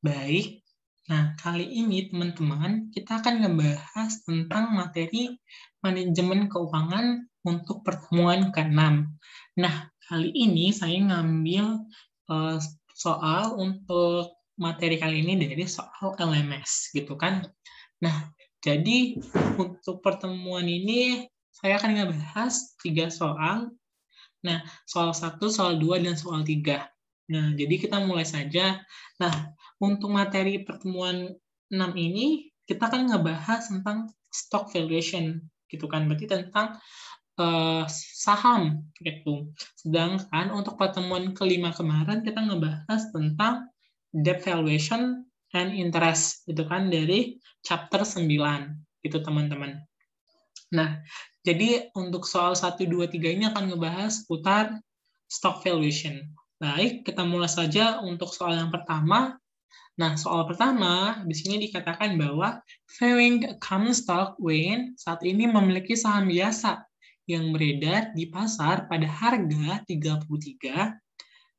Baik, nah kali ini teman-teman kita akan ngebahas tentang materi manajemen keuangan untuk pertemuan ke-6. Nah, kali ini saya ngambil eh, soal untuk materi kali ini dari soal LMS gitu kan. Nah, jadi untuk pertemuan ini saya akan ngebahas tiga soal. Nah, soal 1, soal 2, dan soal 3. Nah, jadi kita mulai saja. Nah, untuk materi pertemuan 6 ini, kita akan ngebahas tentang stock valuation, gitu kan. Berarti tentang uh, saham, gitu. Sedangkan untuk pertemuan kelima kemarin, kita ngebahas tentang debt valuation and interest, gitu kan, dari chapter 9, gitu teman-teman. Nah, jadi untuk soal 1, 2, 3 ini akan ngebahas putar stock valuation. Baik, kita mulai saja untuk soal yang pertama. Nah, soal pertama, di sini dikatakan bahwa Fairing common stock Wayne saat ini memiliki saham biasa yang beredar di pasar pada harga 33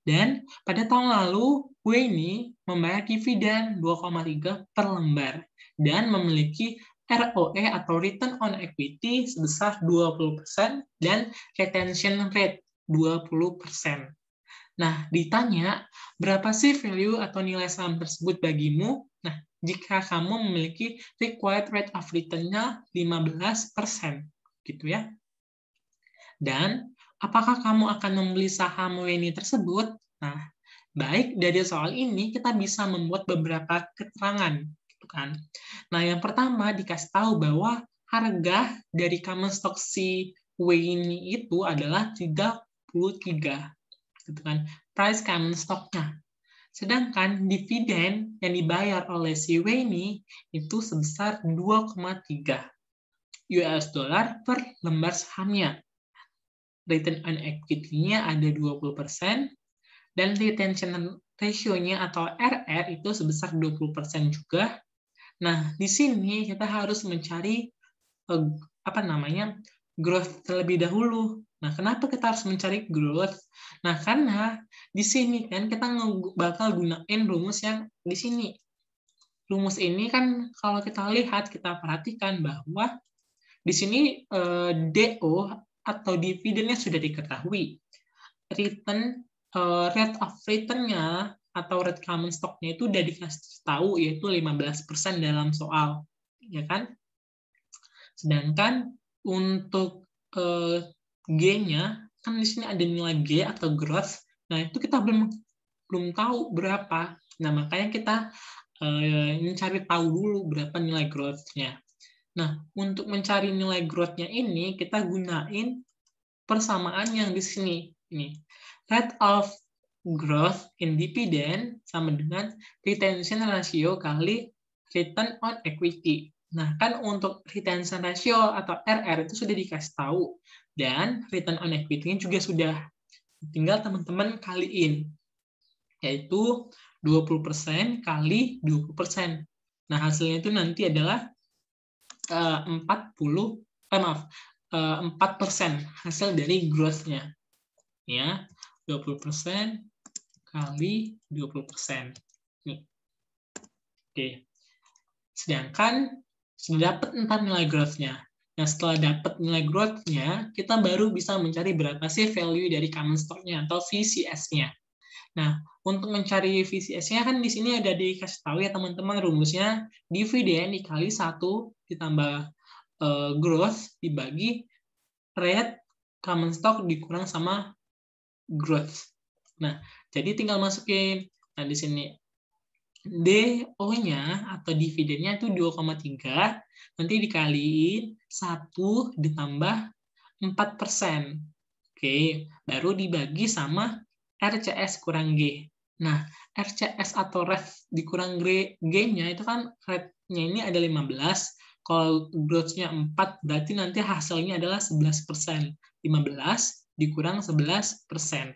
dan pada tahun lalu, Wayne membayar dividen 2,3 per lembar dan memiliki ROE atau Return on Equity sebesar 20% dan Retention Rate 20%. Nah, ditanya, berapa sih value atau nilai saham tersebut bagimu? Nah, jika kamu memiliki required rate of return-nya 15%, gitu ya. Dan apakah kamu akan membeli saham WNI tersebut? Nah, baik dari soal ini kita bisa membuat beberapa keterangan, gitu kan. Nah, yang pertama dikasih tahu bahwa harga dari common stock si WNI itu adalah 33 gitu kan price common kan stocknya sedangkan dividen yang dibayar oleh si Wayne itu sebesar 2,3 US dollar per lembar sahamnya return on equity-nya ada 20% dan retention ratio-nya atau RR itu sebesar 20% juga. Nah, di sini kita harus mencari eh, apa namanya? growth terlebih dahulu. Nah, kenapa kita harus mencari growth? Nah, karena di sini kan kita bakal gunain rumus yang di sini. Rumus ini kan kalau kita lihat, kita perhatikan bahwa di sini eh, DO atau dividennya sudah diketahui. Return eh, rate of return-nya atau rate common stock-nya itu sudah dikasih tahu yaitu 15% dalam soal, ya kan? Sedangkan untuk eh, G-nya kan di sini ada nilai G atau gross. Nah, itu kita belum belum tahu berapa. Nah, makanya kita eh, mencari tahu dulu berapa nilai growth-nya. Nah, untuk mencari nilai growth-nya ini kita gunain persamaan yang di sini. Ini. Rate of growth in dividend sama dengan retention ratio kali return on equity. Nah, kan untuk retention ratio atau RR itu sudah dikasih tahu dan return on equity nya juga sudah. Tinggal teman-teman kaliin, yaitu 20% kali 20%. Nah, hasilnya itu nanti adalah 40, eh, eh maaf, 4% eh, hasil dari growth-nya. Ya, 20% kali 20%. Nih. Oke. Sedangkan sudah dapat entar nilai growth-nya. Nah, setelah dapat nilai growth-nya, kita baru bisa mencari berapa sih value dari common stock-nya atau VCS-nya. Nah, untuk mencari VCS-nya kan di sini ada dikasih tahu ya teman-teman rumusnya dividen ya, dikali satu ditambah uh, growth dibagi rate common stock dikurang sama growth. Nah, jadi tinggal masukin. Nah, di sini DO-nya atau dividennya itu 2,3, nanti dikaliin 1 ditambah 4 persen. Oke, baru dibagi sama RCS kurang G. Nah, RCS atau ref dikurang G-nya itu kan rate-nya ini ada 15, kalau growth-nya 4, berarti nanti hasilnya adalah 11 persen. 15 dikurang 11 persen.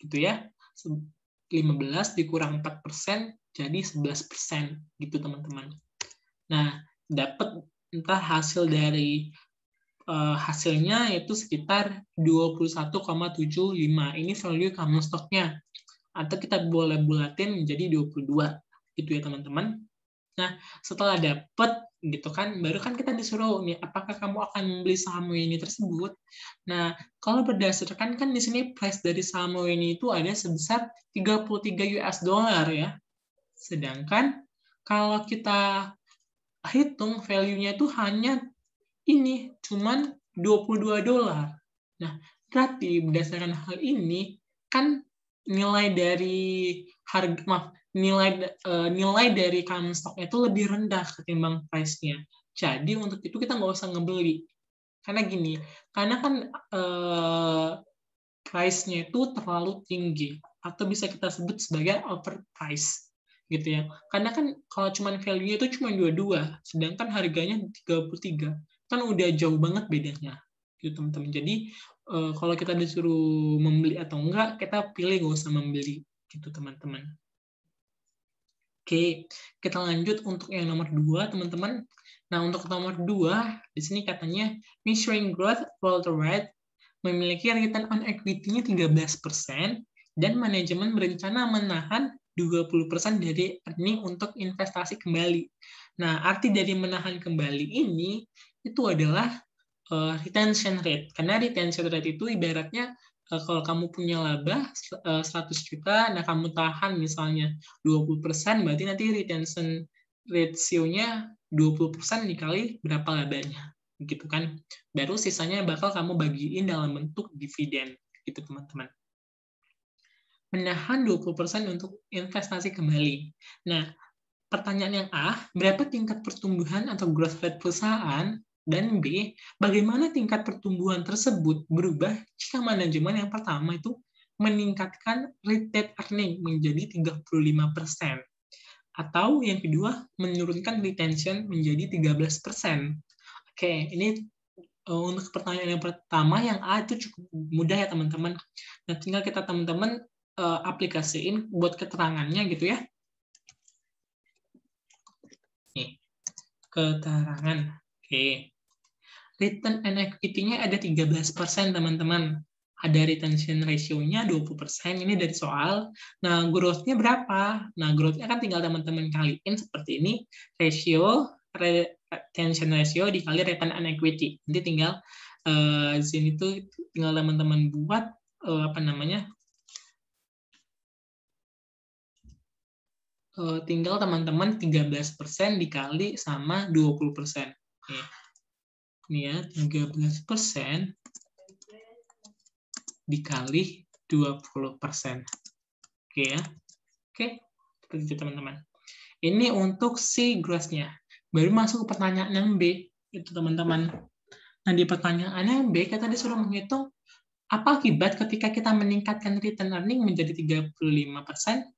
Gitu ya. 15 dikurang 4 persen jadi 11% gitu teman-teman. Nah, dapat entah hasil dari uh, hasilnya itu sekitar 21,75. Ini value common stock Atau kita boleh bulatin menjadi 22 gitu ya teman-teman. Nah, setelah dapat gitu kan, baru kan kita disuruh nih apakah kamu akan membeli saham ini tersebut. Nah, kalau berdasarkan kan di sini price dari saham ini itu ada sebesar 33 US dollar ya. Sedangkan kalau kita hitung value-nya itu hanya ini, cuman 22 dolar. Nah, berarti berdasarkan hal ini kan nilai dari harga maaf nilai uh, nilai dari stock itu lebih rendah ketimbang price-nya. Jadi untuk itu kita nggak usah ngebeli. Karena gini, karena kan uh, price-nya itu terlalu tinggi atau bisa kita sebut sebagai overpriced gitu ya. Karena kan kalau cuma value-nya itu cuma dua-dua sedangkan harganya 33. Kan udah jauh banget bedanya. Gitu teman-teman. Jadi uh, kalau kita disuruh membeli atau enggak, kita pilih nggak usah membeli gitu teman-teman. Oke, kita lanjut untuk yang nomor dua, teman-teman. Nah, untuk nomor dua, di sini katanya measuring growth world rate memiliki return on equity-nya 13% dan manajemen berencana menahan 20% dari earning untuk investasi kembali. Nah, arti dari menahan kembali ini itu adalah uh, retention rate. Karena retention rate itu ibaratnya uh, kalau kamu punya laba uh, eh, 100 juta, nah kamu tahan misalnya 20%, berarti nanti retention ratio-nya 20% dikali berapa labanya. gitu kan. Baru sisanya bakal kamu bagiin dalam bentuk dividen. Gitu teman-teman menahan 20% untuk investasi kembali. Nah, pertanyaan yang A, berapa tingkat pertumbuhan atau growth rate perusahaan? Dan B, bagaimana tingkat pertumbuhan tersebut berubah jika manajemen yang pertama itu meningkatkan retail earning menjadi 35%. Atau yang kedua, menurunkan retention menjadi 13%. Oke, ini eh, untuk pertanyaan yang pertama yang A itu cukup mudah ya teman-teman. Nah, tinggal kita teman-teman uh, aplikasiin buat keterangannya gitu ya. Nih, keterangan. Oke. Return and equity-nya ada 13% teman-teman. Ada retention ratio-nya 20%. Ini dari soal. Nah, growth-nya berapa? Nah, growth-nya kan tinggal teman-teman kaliin seperti ini. Ratio, retention ratio dikali return and equity. Nanti tinggal uh, sini tuh tinggal teman-teman buat uh, apa namanya Eh, tinggal teman-teman 13% dikali sama 20%. Nih, Ini ya, 13% dikali 20%. Oke ya. Oke, seperti itu teman-teman. Ini untuk si grossnya. Baru masuk ke pertanyaan yang B, itu teman-teman. Nah, di pertanyaan B, kita disuruh menghitung apa akibat ketika kita meningkatkan return earning menjadi 35%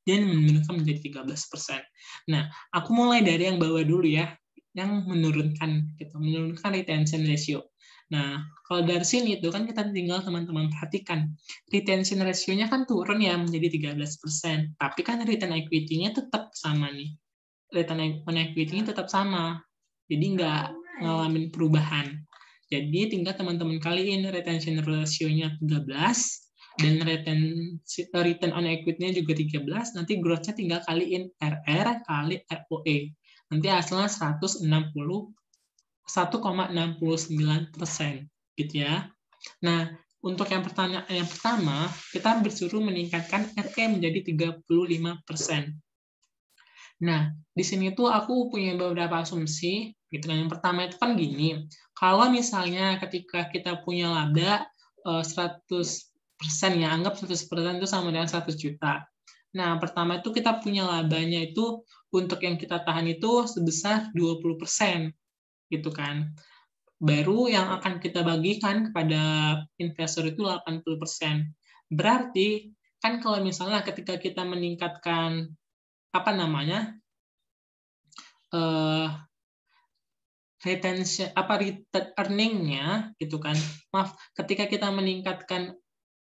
dan menurunkan menjadi 13%? Nah, aku mulai dari yang bawah dulu ya, yang menurunkan gitu, menurunkan retention ratio. Nah, kalau dari sini itu kan kita tinggal teman-teman perhatikan. Retention ratio-nya kan turun ya menjadi 13%, tapi kan return equity-nya tetap sama nih. Return equity-nya tetap sama. Jadi nggak ngalamin perubahan. Jadi tinggal teman-teman kaliin retention ratio-nya 13 dan retention eh, return on equity-nya juga 13, nanti growth-nya tinggal kaliin RR kali ROE. Nanti hasilnya 160 1,69 persen, gitu ya. Nah, untuk yang pertanyaan yang pertama, kita bersuruh meningkatkan RE menjadi 35 persen. Nah, di sini tuh aku punya beberapa asumsi gitu kan. Yang pertama itu kan gini, kalau misalnya ketika kita punya laba 100 eh, persen ya, anggap 100 persen itu sama dengan 100 juta. Nah, pertama itu kita punya labanya itu untuk yang kita tahan itu sebesar 20 persen gitu kan. Baru yang akan kita bagikan kepada investor itu 80 persen. Berarti kan kalau misalnya ketika kita meningkatkan apa namanya uh, eh, retention apa return earningnya gitu kan maaf ketika kita meningkatkan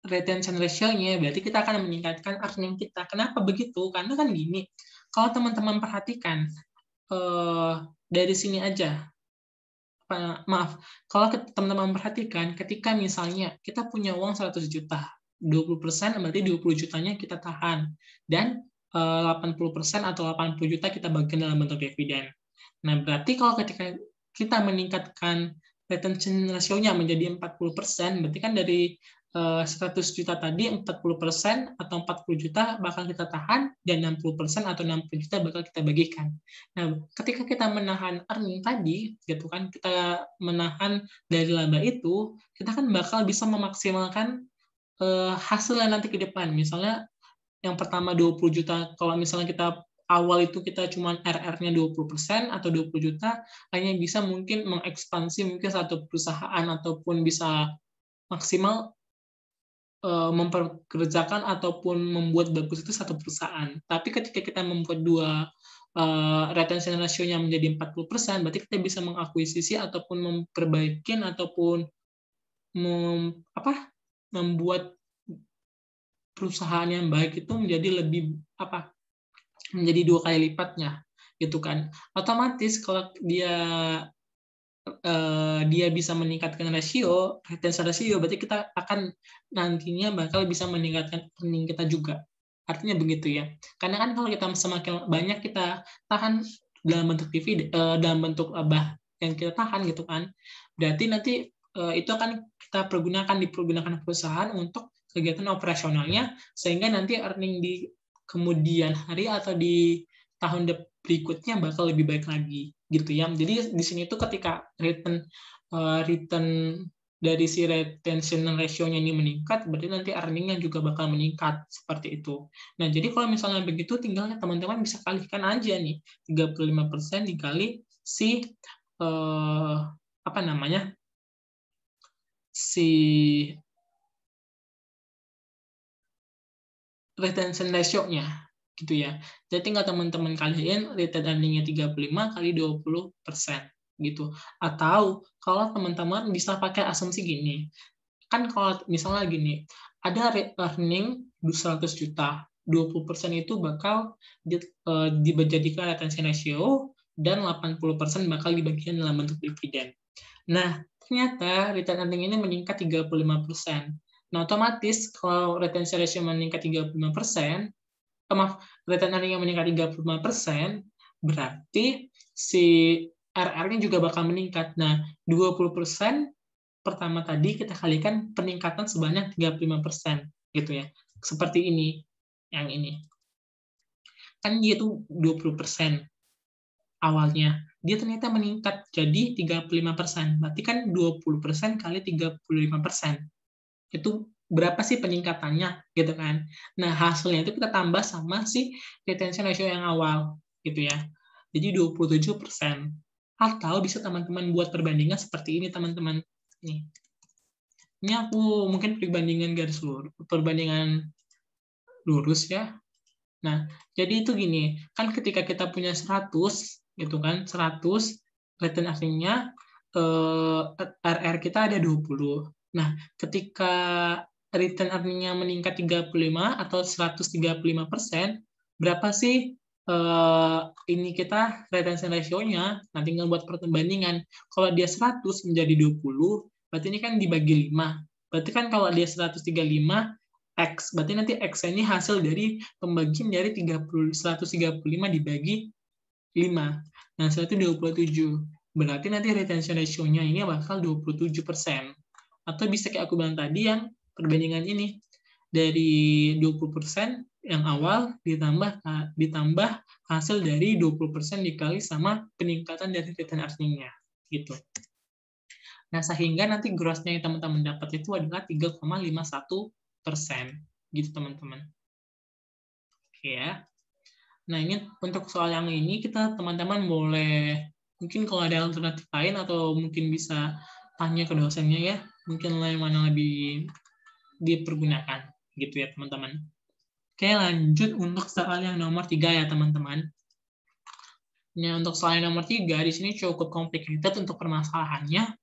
retention ratio-nya berarti kita akan meningkatkan earning kita kenapa begitu karena kan gini kalau teman-teman perhatikan eh, dari sini aja maaf kalau teman-teman perhatikan ketika misalnya kita punya uang 100 juta 20% berarti 20 jutanya kita tahan dan 80% eh, atau 80 juta kita bagikan dalam bentuk dividen. Nah, berarti kalau ketika kita meningkatkan retention rasionya menjadi 40%, berarti kan dari 100 eh, juta tadi 40% atau 40 juta bakal kita tahan dan 60% atau 60 juta bakal kita bagikan. Nah, ketika kita menahan earning tadi, gitu kan, kita menahan dari laba itu, kita kan bakal bisa memaksimalkan eh, hasilnya nanti ke depan. Misalnya yang pertama 20 juta kalau misalnya kita awal itu kita cuma RR-nya 20% atau 20 juta, hanya bisa mungkin mengekspansi mungkin satu perusahaan ataupun bisa maksimal eh, memperkerjakan ataupun membuat bagus itu satu perusahaan. Tapi ketika kita membuat dua uh, retention ratio-nya menjadi 40%, berarti kita bisa mengakuisisi ataupun memperbaikin ataupun mem, apa membuat perusahaan yang baik itu menjadi lebih apa menjadi dua kali lipatnya gitu kan otomatis kalau dia eh, dia bisa meningkatkan rasio retention rasio berarti kita akan nantinya bakal bisa meningkatkan earning kita juga artinya begitu ya karena kan kalau kita semakin banyak kita tahan dalam bentuk dividen eh, dalam bentuk abah yang kita tahan gitu kan berarti nanti eh, itu akan kita pergunakan dipergunakan perusahaan untuk kegiatan operasionalnya sehingga nanti earning di kemudian hari atau di tahun berikutnya bakal lebih baik lagi gitu ya. Jadi di sini tuh ketika return uh, return dari si retention ratio-nya ini meningkat, berarti nanti earning-nya juga bakal meningkat seperti itu. Nah, jadi kalau misalnya begitu tinggalnya teman-teman bisa kalikan aja nih 35% dikali si uh, apa namanya? si retention ratio-nya gitu ya. Jadi tinggal teman-teman kalian return earning-nya 35 kali 20 persen gitu. Atau kalau teman-teman bisa pakai asumsi gini, kan kalau misalnya gini, ada earning 200 juta, 20 persen itu bakal di, e, eh, dibajadikan retention ratio dan 80 persen bakal dibagikan dalam bentuk dividen. Nah, ternyata return earning ini meningkat 35 persen. Nah, otomatis kalau retention ratio meningkat 35%, eh, maaf, return earning yang meningkat 35%, berarti si RR-nya juga bakal meningkat. Nah, 20% pertama tadi kita kalikan peningkatan sebanyak 35%, gitu ya. Seperti ini, yang ini. Kan dia tuh 20% awalnya. Dia ternyata meningkat jadi 35%. Berarti kan 20% kali 35% itu berapa sih peningkatannya gitu kan. Nah, hasilnya itu kita tambah sama si retention ratio yang awal gitu ya. Jadi 27%. Atau bisa teman-teman buat perbandingan seperti ini teman-teman. Nih. Ini aku mungkin perbandingan garis lurus, perbandingan lurus ya. Nah, jadi itu gini, kan ketika kita punya 100 gitu kan, 100 return artinya eh, RR kita ada 20. Nah, ketika return earning-nya meningkat 35 atau 135 persen, berapa sih uh, ini kita retention ratio-nya? Nah, tinggal buat perbandingan. Kalau dia 100 menjadi 20, berarti ini kan dibagi 5. Berarti kan kalau dia 135, X. Berarti nanti X ini hasil dari pembagian dari 30, 135 dibagi 5. Nah, 127 Berarti nanti retention ratio-nya ini bakal 27%. persen atau bisa kayak aku bilang tadi yang perbandingan ini dari 20% yang awal ditambah ditambah hasil dari 20% dikali sama peningkatan dari return earning-nya gitu. Nah, sehingga nanti grossnya yang teman-teman dapat itu adalah 3,51 Gitu, teman-teman. Oke ya. Nah, ini untuk soal yang ini, kita teman-teman boleh, mungkin kalau ada alternatif lain, atau mungkin bisa tanya ke dosennya ya mungkin lain mana lebih dipergunakan gitu ya teman-teman oke lanjut untuk soal yang nomor tiga ya teman-teman nah untuk soal yang nomor tiga di sini cukup complicated untuk permasalahannya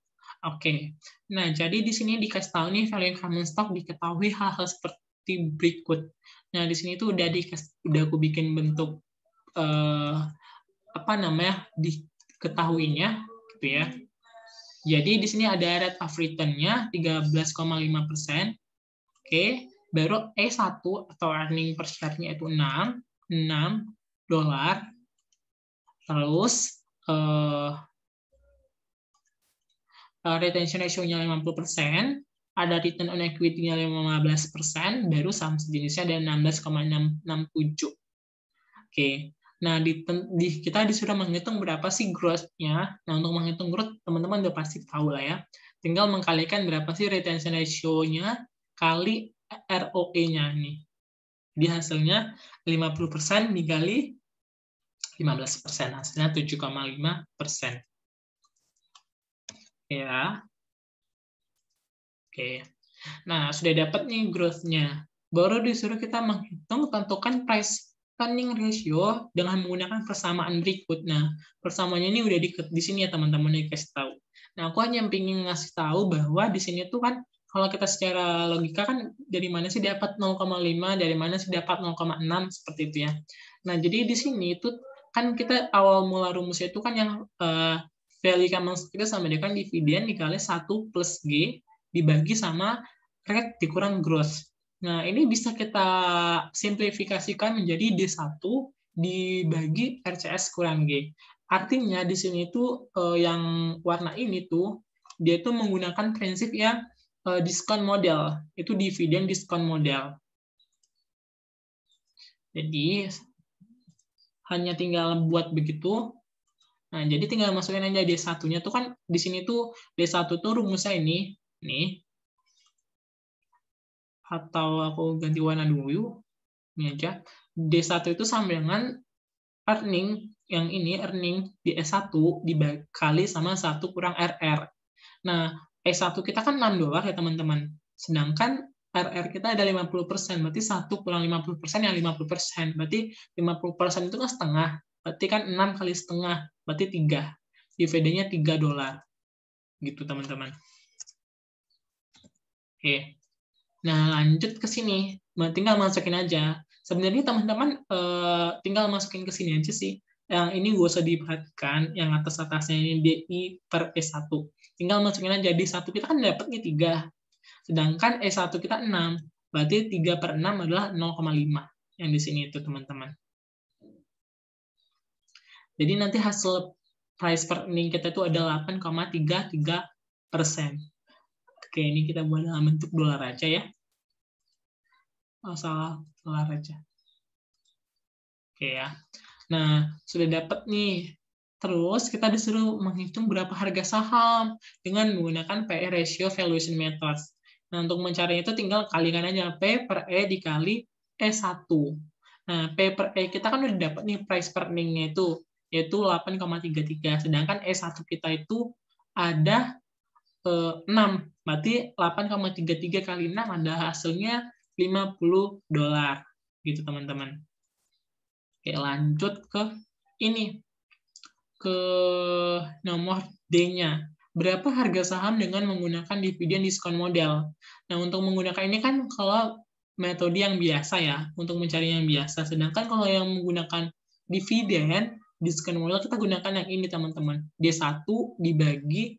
Oke, nah jadi di sini dikasih tahu nih value common stock diketahui hal-hal seperti berikut. Nah di sini tuh udah dikasih, udah aku bikin bentuk eh, apa namanya diketahuinya, gitu ya. Jadi di sini ada rate of return-nya 13,5 Oke. Okay. baru E1 atau earning per share-nya itu 6, 6 dolar. Terus eh, eh retention ratio-nya 50 ada return on equity-nya 15 baru saham sejenisnya ada 16,667. Oke, Okay. Nah, di, di kita disuruh menghitung berapa sih growth-nya. Nah, untuk menghitung growth, teman-teman udah pasti tahu lah ya. Tinggal mengkalikan berapa sih retention ratio-nya kali ROE-nya nih. Di hasilnya 50% dikali 15%. Hasilnya 7,5%. Ya. Oke. Nah, sudah dapat nih growth-nya. Baru disuruh kita menghitung tentukan price running ratio dengan menggunakan persamaan berikut. Nah, persamaannya ini udah di, di sini ya teman-teman yang kasih tahu. Nah, aku hanya ingin ngasih tahu bahwa di sini tuh kan kalau kita secara logika kan dari mana sih dapat 0,5, dari mana sih dapat 0,6 seperti itu ya. Nah, jadi di sini itu kan kita awal mula rumusnya itu kan yang uh, value common kita sama dengan dividen dikali 1 plus G dibagi sama rate dikurang gross. Nah, ini bisa kita simplifikasikan menjadi D1 dibagi RCS kurang G. Artinya di sini itu eh, yang warna ini tuh, dia itu menggunakan prinsip ya diskon model, itu dividen diskon model. Jadi, hanya tinggal buat begitu, Nah, jadi tinggal masukin aja D1-nya tuh kan di sini tuh D1 tuh rumusnya ini, nih atau aku ganti warna dulu ini aja D1 itu sama dengan earning yang ini earning di S1 dikali sama 1 kurang RR. Nah, S1 kita kan 6 dolar ya teman-teman. Sedangkan RR kita ada 50%, berarti 1 kurang 50% yang 50%. Berarti 50% itu kan setengah, berarti kan 6 kali setengah, berarti 3. ivd 3 dolar. Gitu teman-teman. Oke. Nah, lanjut ke sini. Tinggal masukin aja. Sebenarnya teman-teman eh, tinggal masukin ke sini aja sih. Yang ini gue usah diperhatikan, yang atas-atasnya ini DI per E1. Tinggal masukin aja, di satu kita kan dapatnya 3. Sedangkan E1 kita 6. Berarti 3 per 6 adalah 0,5. Yang di sini itu, teman-teman. Jadi nanti hasil price per earning kita itu ada 8,33 persen. Oke, ini kita buat dalam bentuk dolar aja ya. Oh, salah, dolar aja. Oke ya. Nah, sudah dapat nih. Terus kita disuruh menghitung berapa harga saham dengan menggunakan PE ratio valuation methods. Nah, untuk mencarinya itu tinggal kalikan aja P per E dikali E1. Nah, P per E kita kan udah dapat nih price per earning-nya itu, yaitu 8,33. Sedangkan E1 kita itu ada 6. Berarti 8,33 kali 6 ada hasilnya 50 dolar. Gitu teman-teman. Oke, lanjut ke ini. Ke nomor D-nya. Berapa harga saham dengan menggunakan dividen diskon model? Nah, untuk menggunakan ini kan kalau metode yang biasa ya, untuk mencari yang biasa. Sedangkan kalau yang menggunakan dividen, diskon model kita gunakan yang ini teman-teman. D1 dibagi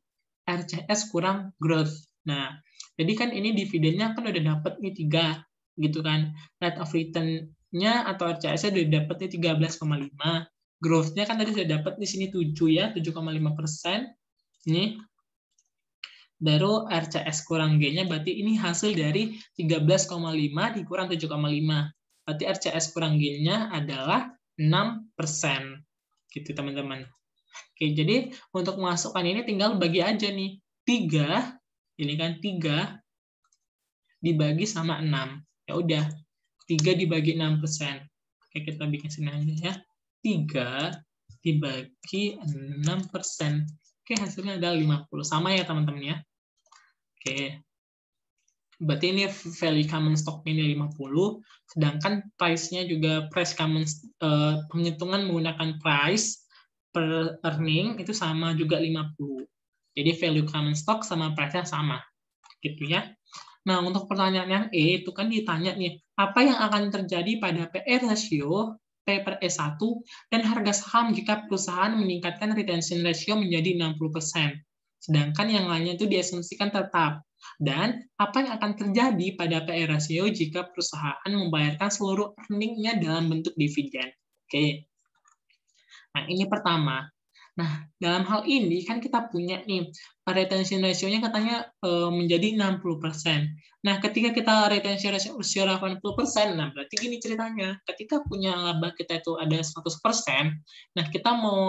RCS kurang growth. Nah, jadi kan ini dividennya kan udah dapet nih 3 gitu kan. Rate of return-nya atau RCS-nya udah dapet nih 13,5. Growth-nya kan tadi sudah dapet di sini 7 ya, 7,5 persen. Ini baru RCS kurang G-nya berarti ini hasil dari 13,5 dikurang 7,5. Berarti RCS kurang G-nya adalah 6%. Gitu teman-teman. Oke, jadi untuk masukkan ini tinggal bagi aja nih. 3, ini kan 3 dibagi sama 6. Ya udah, 3 dibagi 6 persen. Oke, kita bikin sini aja ya. 3 dibagi 6 persen. Oke, hasilnya adalah 50. Sama ya teman-teman ya. Oke. Berarti ini value common stock ini 50, sedangkan price-nya juga price common uh, penghitungan menggunakan price per earning itu sama juga 50. Jadi value common stock sama price-nya sama. Gitu ya. Nah, untuk pertanyaan yang E itu kan ditanya nih, apa yang akan terjadi pada PE ratio P per E1 dan harga saham jika perusahaan meningkatkan retention ratio menjadi 60%. Sedangkan yang lainnya itu diasumsikan tetap. Dan apa yang akan terjadi pada PE ratio jika perusahaan membayarkan seluruh earningnya dalam bentuk dividen. Oke, Nah, ini pertama. Nah, dalam hal ini kan kita punya nih retention ratio-nya katanya e, menjadi 60%. Nah, ketika kita retention ratio usia 80%, nah berarti gini ceritanya. Ketika punya laba kita itu ada 100%, nah kita mau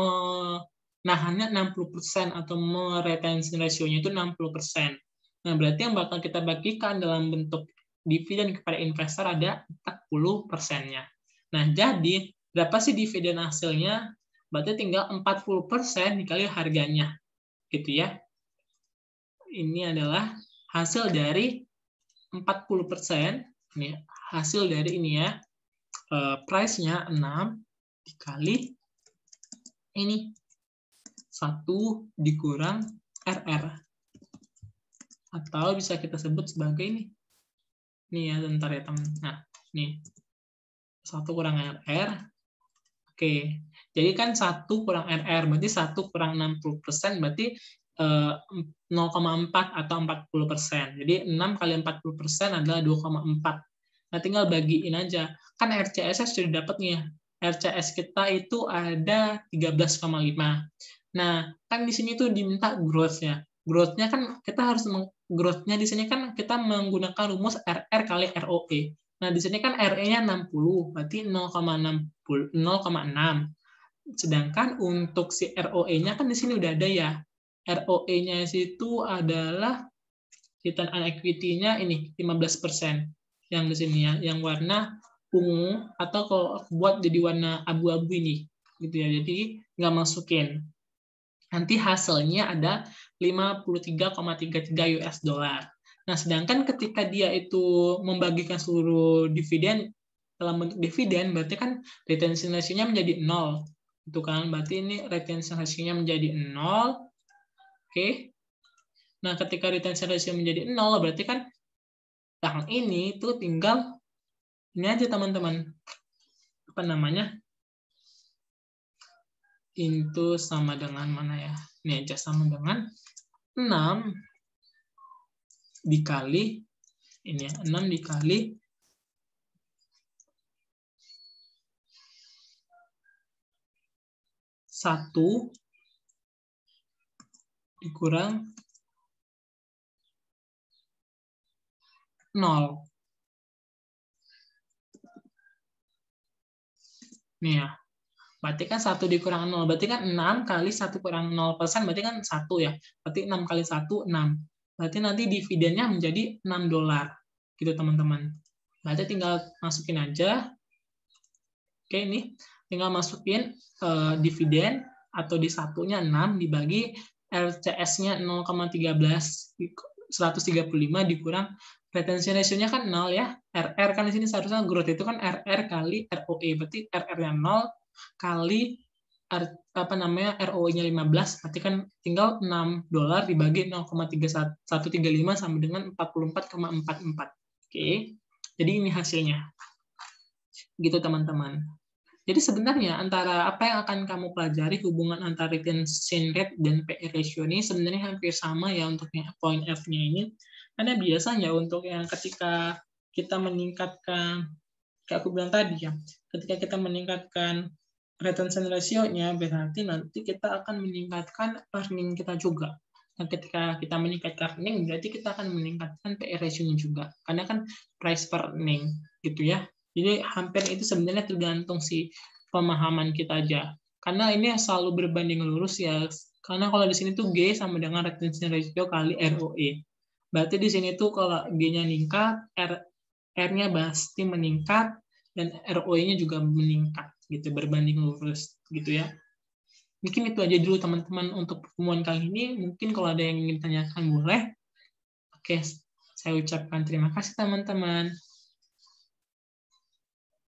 nahannya 60% atau mau retention ratio-nya itu 60%. Nah, berarti yang bakal kita bagikan dalam bentuk dividen kepada investor ada 40%-nya. Nah, jadi berapa sih dividen hasilnya? Berarti tinggal 40% dikali harganya. Gitu ya. Ini adalah hasil dari 40%. Ini hasil dari ini ya. E, price-nya 6 dikali ini. 1 dikurang RR. Atau bisa kita sebut sebagai ini. Ini ya, bentar ya teman. Nah, nih. 1 kurang RR. Oke, jadi kan 1 kurang RR, berarti 1 kurang 60%, berarti 0,4 eh, atau 40 persen. Jadi 6 kali 40 persen adalah 2,4. Nah tinggal bagiin aja. Kan RCS sudah dapat nih ya. RCS kita itu ada 13,5. Nah kan di sini tuh diminta growth-nya. Growth-nya kan kita harus growth-nya di sini kan kita menggunakan rumus RR kali ROE. Nah di sini kan RE-nya 60, berarti 0,6. Sedangkan untuk si ROE-nya kan di sini udah ada ya. ROE-nya situ adalah return on equity-nya ini 15% yang di sini ya, yang warna ungu atau kalau buat jadi warna abu-abu ini gitu ya. Jadi nggak masukin. Nanti hasilnya ada 53,33 US dollar. Nah, sedangkan ketika dia itu membagikan seluruh dividen dalam bentuk dividen berarti kan retention ratio-nya menjadi nol itu kan berarti ini retention ratio-nya menjadi nol, Oke. Okay. Nah, ketika retention ratio menjadi nol, berarti kan yang ini itu tinggal ini aja teman-teman. Apa namanya? itu sama dengan mana ya? Ini aja sama dengan enam dikali ini ya, 6 dikali 1 dikurang 0. Nih ya. Berarti kan 1 dikurang 0. Berarti kan 6 kali 1 kurang 0 persen. Berarti kan 1 ya. Berarti 6 kali 1, 6. Berarti nanti dividennya menjadi 6 dolar. Gitu teman-teman. Berarti tinggal masukin aja. Oke, ini tinggal masukin uh, dividen atau di satunya 6 dibagi LCS-nya 0,13 135 dikurang retention ratio-nya kan 0 ya. RR kan di sini seharusnya growth itu kan RR kali ROE. Berarti RR-nya 0 kali R, apa namanya ROE-nya 15 berarti kan tinggal 6 dolar dibagi 0,3135 sama dengan 44,44. Oke. Jadi ini hasilnya. Gitu teman-teman. Jadi sebenarnya antara apa yang akan kamu pelajari hubungan antara retention rate dan PE ratio ini sebenarnya hampir sama ya untuk yang point F-nya ini. Karena biasanya untuk yang ketika kita meningkatkan kayak aku bilang tadi ya, ketika kita meningkatkan retention ratio-nya berarti nanti kita akan meningkatkan earning kita juga. Dan nah, ketika kita meningkatkan earning berarti kita akan meningkatkan PE ratio-nya juga. Karena kan price per earning gitu ya. Jadi hampir itu sebenarnya tergantung si pemahaman kita aja. Karena ini selalu berbanding lurus ya. Karena kalau di sini tuh G sama dengan retention ratio kali ROE. Berarti di sini tuh kalau G-nya meningkat, R R-nya pasti meningkat dan ROE-nya juga meningkat gitu berbanding lurus gitu ya. Mungkin itu aja dulu teman-teman untuk pertemuan kali ini. Mungkin kalau ada yang ingin tanyakan boleh. Oke, saya ucapkan terima kasih teman-teman.